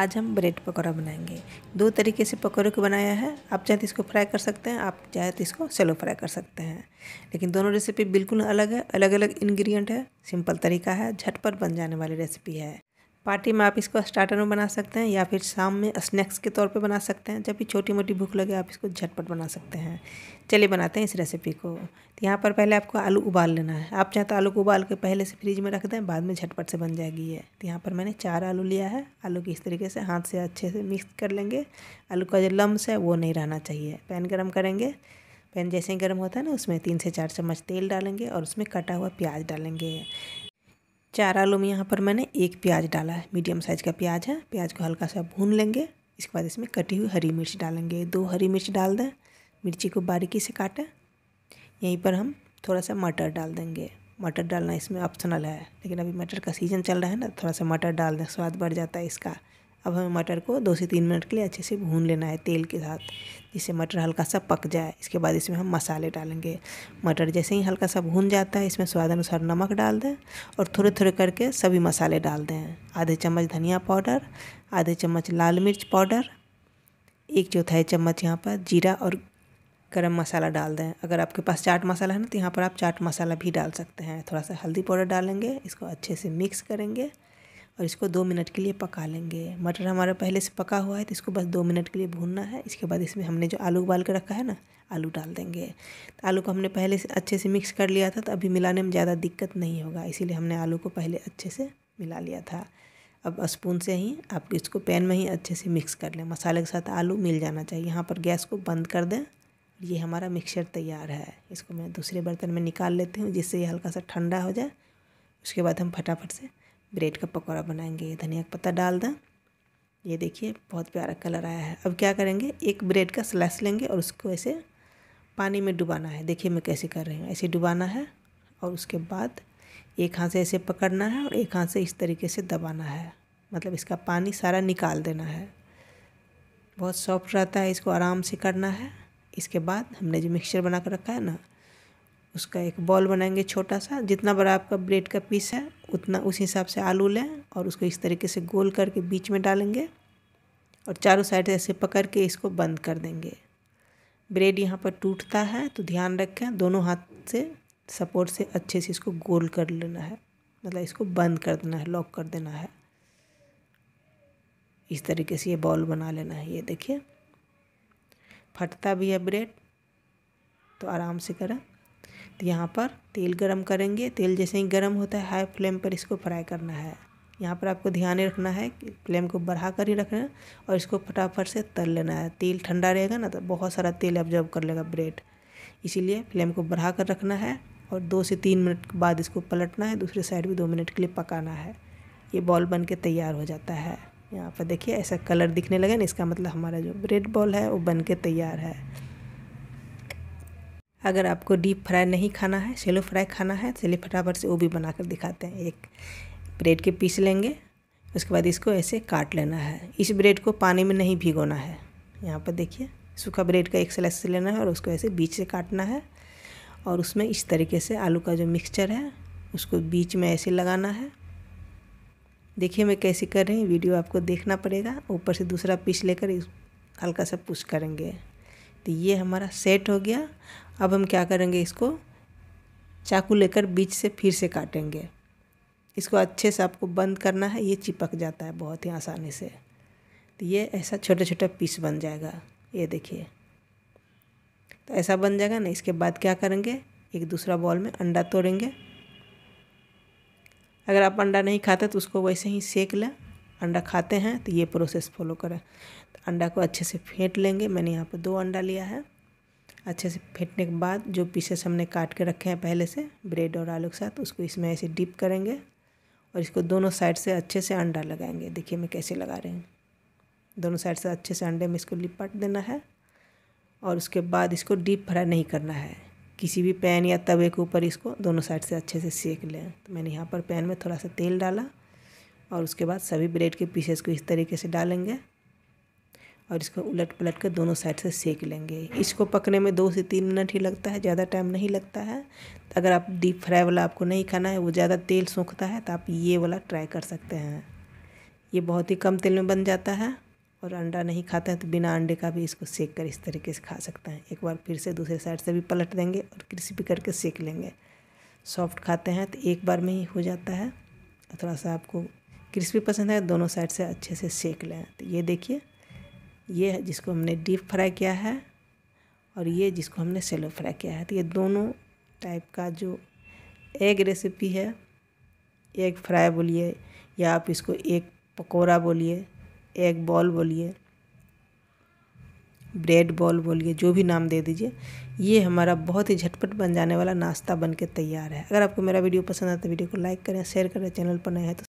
आज हम ब्रेड पकौड़ा बनाएंगे दो तरीके से पकौड़े को बनाया है आप चाहे तो इसको फ्राई कर सकते हैं आप चाहे तो इसको सेलो फ्राई कर सकते हैं लेकिन दोनों रेसिपी बिल्कुल अलग है अलग अलग इंग्रेडिएंट है सिंपल तरीका है झटपट बन जाने वाली रेसिपी है पार्टी में आप इसको स्टार्टर में बना सकते हैं या फिर शाम में स्नैक्स के तौर पे बना सकते हैं जब भी छोटी मोटी भूख लगे आप इसको झटपट बना सकते हैं चलिए बनाते हैं इस रेसिपी को तो यहाँ पर पहले आपको आलू उबाल लेना है आप चाहे तो आलू को उबाल के पहले से फ्रिज में रख दें बाद में झटपट से बन जाएगी ये तो यहाँ पर मैंने चार आलू लिया है आलू की इस तरीके से हाथ से अच्छे से मिक्स कर लेंगे आलू का जो लम्स है वो नहीं रहना चाहिए पैन गर्म करेंगे पैन जैसे ही गर्म होता है ना उसमें तीन से चार चम्मच तेल डालेंगे और उसमें कटा हुआ प्याज डालेंगे चार आलू में यहाँ पर मैंने एक प्याज डाला है मीडियम साइज़ का प्याज है प्याज को हल्का सा भून लेंगे इसके बाद इसमें कटी हुई हरी मिर्च डालेंगे दो हरी मिर्च डाल दें मिर्ची को बारीकी से काटें यहीं पर हम थोड़ा सा मटर डाल देंगे मटर डालना इसमें ऑप्शनल है लेकिन अभी मटर का सीज़न चल रहा है ना थोड़ा सा मटर डाल दें स्वाद बढ़ जाता है इसका अब हमें मटर को दो से तीन मिनट के लिए अच्छे से भून लेना है तेल के साथ जिससे मटर हल्का सा पक जाए इसके बाद इसमें हम मसाले डालेंगे मटर जैसे ही हल्का सा भून जाता है इसमें स्वाद अनुसार नमक डाल दें और थोड़े थोड़े करके सभी मसाले डाल दें आधे चम्मच धनिया पाउडर आधे चम्मच लाल मिर्च पाउडर एक चौथाई चम्मच यहाँ पर जीरा और गरम मसाला डाल दें अगर आपके पास चाट मसाला है ना तो यहाँ पर आप चाट मसाला भी डाल सकते हैं थोड़ा सा हल्दी पाउडर डालेंगे इसको अच्छे से मिक्स करेंगे और इसको दो मिनट के लिए पका लेंगे मटर हमारा पहले से पका हुआ है तो इसको बस दो मिनट के लिए भूनना है इसके बाद इसमें हमने जो आलू उबाल कर रखा है ना आलू डाल देंगे तो आलू को हमने पहले से अच्छे से मिक्स कर लिया था तो अभी मिलाने में ज़्यादा दिक्कत नहीं होगा इसीलिए हमने आलू को पहले अच्छे से मिला लिया था अब स्पून से ही आप इसको पैन में ही अच्छे से मिक्स कर लें मसाले के साथ आलू मिल जाना चाहिए यहाँ पर गैस को बंद कर दें ये हमारा मिक्सचर तैयार है इसको मैं दूसरे बर्तन में निकाल लेती हूँ जिससे ये हल्का सा ठंडा हो जाए उसके बाद हम फटाफट से ब्रेड का पकौड़ा बनाएंगे धनिया का पत्ता डाल दें ये देखिए बहुत प्यारा कलर आया है अब क्या करेंगे एक ब्रेड का स्लाइस लेंगे और उसको ऐसे पानी में डुबाना है देखिए मैं कैसे कर रही हूँ ऐसे डुबाना है और उसके बाद एक हाथ से ऐसे पकड़ना है और एक हाथ से इस तरीके से दबाना है मतलब इसका पानी सारा निकाल देना है बहुत सॉफ्ट रहता है इसको आराम से करना है इसके बाद हमने जो मिक्सचर बना कर रखा है ना उसका एक बॉल बनाएंगे छोटा सा जितना बड़ा आपका ब्रेड का पीस है उतना उस हिसाब से आलू लें और उसको इस तरीके से गोल करके बीच में डालेंगे और चारों साइड ऐसे पकड़ के इसको बंद कर देंगे ब्रेड यहाँ पर टूटता है तो ध्यान रखें दोनों हाथ से सपोर्ट से अच्छे से इसको गोल कर लेना है मतलब इसको बंद कर देना है लॉक कर देना है इस तरीके से ये बॉल बना लेना है ये देखिए फटता भी है ब्रेड तो आराम से करें तो यहाँ पर तेल गरम करेंगे तेल जैसे ही गरम होता है हाई फ्लेम पर इसको फ्राई करना है यहाँ पर आपको ध्यान रखना है कि फ्लेम को बढ़ा कर ही रखना है और इसको फटाफट से तल लेना है तेल ठंडा रहेगा ना तो बहुत सारा तेल ऑब्जर्व कर लेगा ब्रेड इसीलिए फ्लेम को बढ़ा कर रखना है और दो से तीन मिनट के बाद इसको पलटना है दूसरे साइड भी दो मिनट के लिए पकाना है ये बॉल बन के तैयार हो जाता है यहाँ पर देखिए ऐसा कलर दिखने लगे ना इसका मतलब हमारा जो ब्रेड बॉल है वो बन के तैयार है अगर आपको डीप फ्राई नहीं खाना है सेलो फ्राई खाना है चलिए फटाफट से वो भी बना कर दिखाते हैं एक ब्रेड के पीस लेंगे उसके बाद इसको ऐसे काट लेना है इस ब्रेड को पानी में नहीं भिगोना है यहाँ पर देखिए सूखा ब्रेड का एक स्लाइस लेना है और उसको ऐसे बीच से काटना है और उसमें इस तरीके से आलू का जो मिक्सचर है उसको बीच में ऐसे लगाना है देखिए मैं कैसे कर रही हूँ वीडियो आपको देखना पड़ेगा ऊपर से दूसरा पीस लेकर हल्का सा पुश करेंगे तो ये हमारा सेट हो गया अब हम क्या करेंगे इसको चाकू लेकर बीच से फिर से काटेंगे इसको अच्छे से आपको बंद करना है ये चिपक जाता है बहुत ही आसानी से तो ये ऐसा छोटा छोटा पीस बन जाएगा ये देखिए तो ऐसा बन जाएगा ना इसके बाद क्या करेंगे एक दूसरा बॉल में अंडा तोड़ेंगे अगर आप अंडा नहीं खाते तो उसको वैसे ही सेक लें अंडा खाते हैं तो ये प्रोसेस फॉलो करें तो अंडा को अच्छे से फेंट लेंगे मैंने यहाँ पर दो अंडा लिया है अच्छे से फेंटने के बाद जो पीसेस हमने काट के रखे हैं पहले से ब्रेड और आलू के साथ उसको इसमें ऐसे डिप करेंगे और इसको दोनों साइड से अच्छे से अंडा लगाएंगे देखिए मैं कैसे लगा रही हूँ दोनों साइड से अच्छे से अंडे में इसको लिपट देना है और उसके बाद इसको डीप फ्राई नहीं करना है किसी भी पैन या तवे के ऊपर इसको दोनों साइड से अच्छे से सेक लें तो मैंने यहाँ पर पैन में थोड़ा सा तेल डाला और उसके बाद सभी ब्रेड के पीसेस को इस तरीके से डालेंगे और इसको उलट पलट कर दोनों साइड से सेक लेंगे इसको पकने में दो से तीन मिनट ही लगता है ज़्यादा टाइम नहीं लगता है अगर आप डीप फ्राई वाला आपको नहीं खाना है वो ज़्यादा तेल सूखता है तो आप ये वाला ट्राई कर सकते हैं ये बहुत ही कम तेल में बन जाता है और अंडा नहीं खाते हैं तो बिना अंडे का भी इसको सेक कर इस तरीके से खा सकते हैं एक बार फिर से दूसरे साइड से भी पलट देंगे और क्रिस्पी करके सेक लेंगे सॉफ्ट खाते हैं तो एक बार में ही हो जाता है थोड़ा सा आपको क्रिस्पी पसंद है दोनों साइड से अच्छे से सेक लें तो ये देखिए ये जिसको हमने डीप फ्राई किया है और ये जिसको हमने सेलो फ्राई किया है तो ये दोनों टाइप का जो एग रेसिपी है एग फ्राई बोलिए या आप इसको एक पकोड़ा बोलिए एग बॉल बोलिए ब्रेड बॉल बोलिए जो भी नाम दे दीजिए ये हमारा बहुत ही झटपट बन जाने वाला नाश्ता बन के तैयार है अगर आपको मेरा वीडियो पसंद आता है तो वीडियो को लाइक करें शेयर करें चैनल पर नए हैं तो